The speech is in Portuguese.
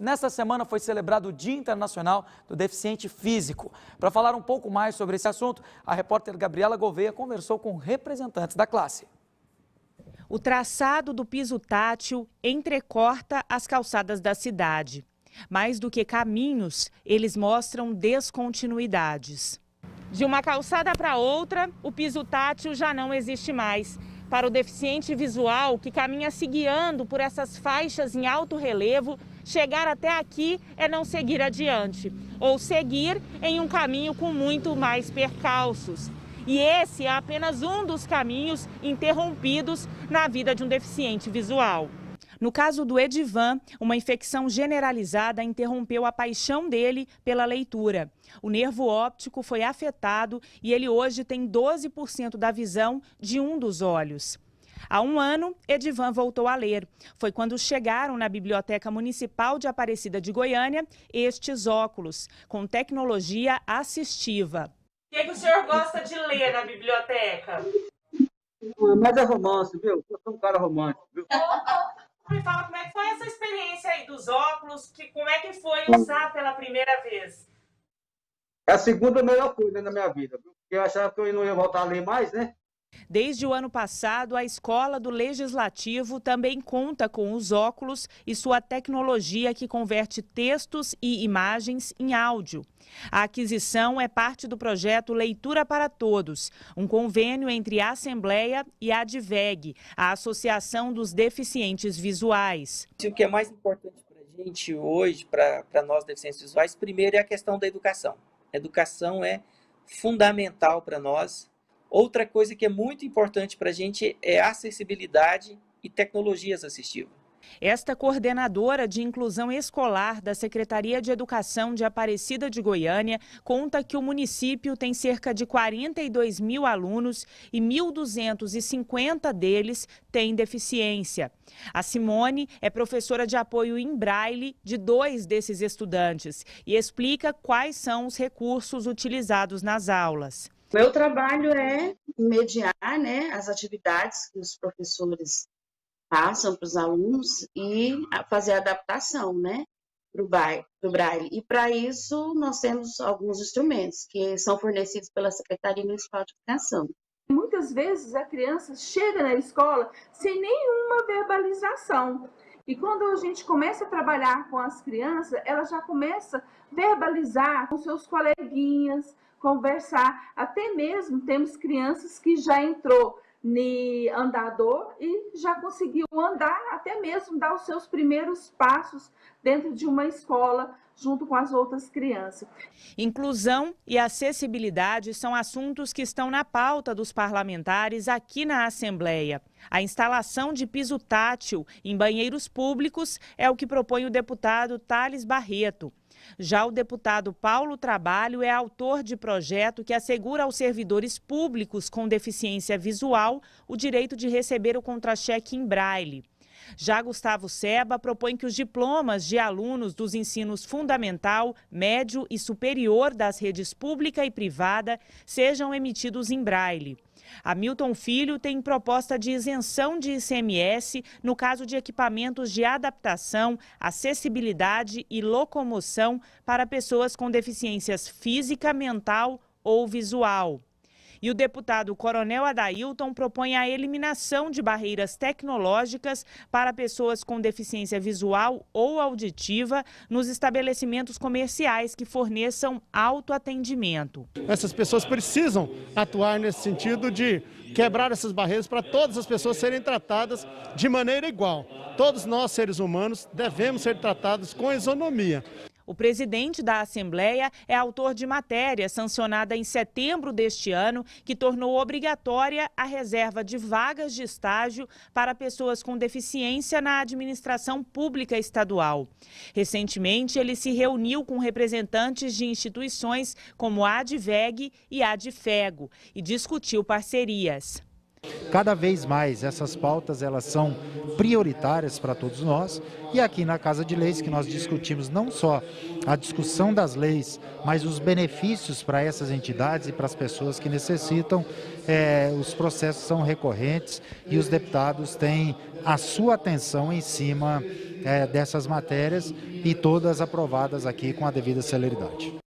Nesta semana foi celebrado o Dia Internacional do Deficiente Físico. Para falar um pouco mais sobre esse assunto, a repórter Gabriela Gouveia conversou com representantes da classe. O traçado do piso tátil entrecorta as calçadas da cidade. Mais do que caminhos, eles mostram descontinuidades. De uma calçada para outra, o piso tátil já não existe mais para o deficiente visual que caminha se guiando por essas faixas em alto relevo, chegar até aqui é não seguir adiante, ou seguir em um caminho com muito mais percalços. E esse é apenas um dos caminhos interrompidos na vida de um deficiente visual. No caso do Edivan, uma infecção generalizada interrompeu a paixão dele pela leitura. O nervo óptico foi afetado e ele hoje tem 12% da visão de um dos olhos. Há um ano, Edivan voltou a ler. Foi quando chegaram na Biblioteca Municipal de Aparecida de Goiânia estes óculos, com tecnologia assistiva. O que, é que o senhor gosta de ler na biblioteca? Ah, mas é romance, viu? Eu sou um cara romântico, viu? me fala como é que foi essa experiência aí dos óculos, que, como é que foi usar pela primeira vez? É a segunda melhor coisa né, na minha vida, porque eu achava que eu não ia voltar ali mais, né? Desde o ano passado, a Escola do Legislativo também conta com os óculos e sua tecnologia que converte textos e imagens em áudio. A aquisição é parte do projeto Leitura para Todos, um convênio entre a Assembleia e a ADVEG, a Associação dos Deficientes Visuais. O que é mais importante para a gente hoje, para nós deficientes visuais, primeiro é a questão da educação. A educação é fundamental para nós Outra coisa que é muito importante para a gente é acessibilidade e tecnologias assistivas. Esta coordenadora de inclusão escolar da Secretaria de Educação de Aparecida de Goiânia conta que o município tem cerca de 42 mil alunos e 1.250 deles têm deficiência. A Simone é professora de apoio em braille de dois desses estudantes e explica quais são os recursos utilizados nas aulas. Meu trabalho é mediar né, as atividades que os professores passam para os alunos e fazer a adaptação né, para o Braille. E para isso nós temos alguns instrumentos que são fornecidos pela Secretaria Municipal de Educação. Muitas vezes a criança chega na escola sem nenhuma verbalização. E quando a gente começa a trabalhar com as crianças, ela já começa a verbalizar com seus coleguinhas, conversar. Até mesmo temos crianças que já entrou no andador e já conseguiu andar, até mesmo dar os seus primeiros passos dentro de uma escola junto com as outras crianças. Inclusão e acessibilidade são assuntos que estão na pauta dos parlamentares aqui na Assembleia. A instalação de piso tátil em banheiros públicos é o que propõe o deputado Thales Barreto. Já o deputado Paulo Trabalho é autor de projeto que assegura aos servidores públicos com deficiência visual o direito de receber o contra-cheque em braille. Já Gustavo Seba propõe que os diplomas de alunos dos ensinos fundamental, médio e superior das redes pública e privada sejam emitidos em braille. Hamilton Filho tem proposta de isenção de ICMS no caso de equipamentos de adaptação, acessibilidade e locomoção para pessoas com deficiências física, mental ou visual. E o deputado Coronel Adailton propõe a eliminação de barreiras tecnológicas para pessoas com deficiência visual ou auditiva nos estabelecimentos comerciais que forneçam autoatendimento. Essas pessoas precisam atuar nesse sentido de quebrar essas barreiras para todas as pessoas serem tratadas de maneira igual. Todos nós, seres humanos, devemos ser tratados com isonomia. O presidente da Assembleia é autor de matéria sancionada em setembro deste ano, que tornou obrigatória a reserva de vagas de estágio para pessoas com deficiência na administração pública estadual. Recentemente, ele se reuniu com representantes de instituições como a ADVEG e a ADFEGO e discutiu parcerias. Cada vez mais essas pautas elas são prioritárias para todos nós e aqui na Casa de Leis que nós discutimos não só a discussão das leis, mas os benefícios para essas entidades e para as pessoas que necessitam. É, os processos são recorrentes e os deputados têm a sua atenção em cima é, dessas matérias e todas aprovadas aqui com a devida celeridade.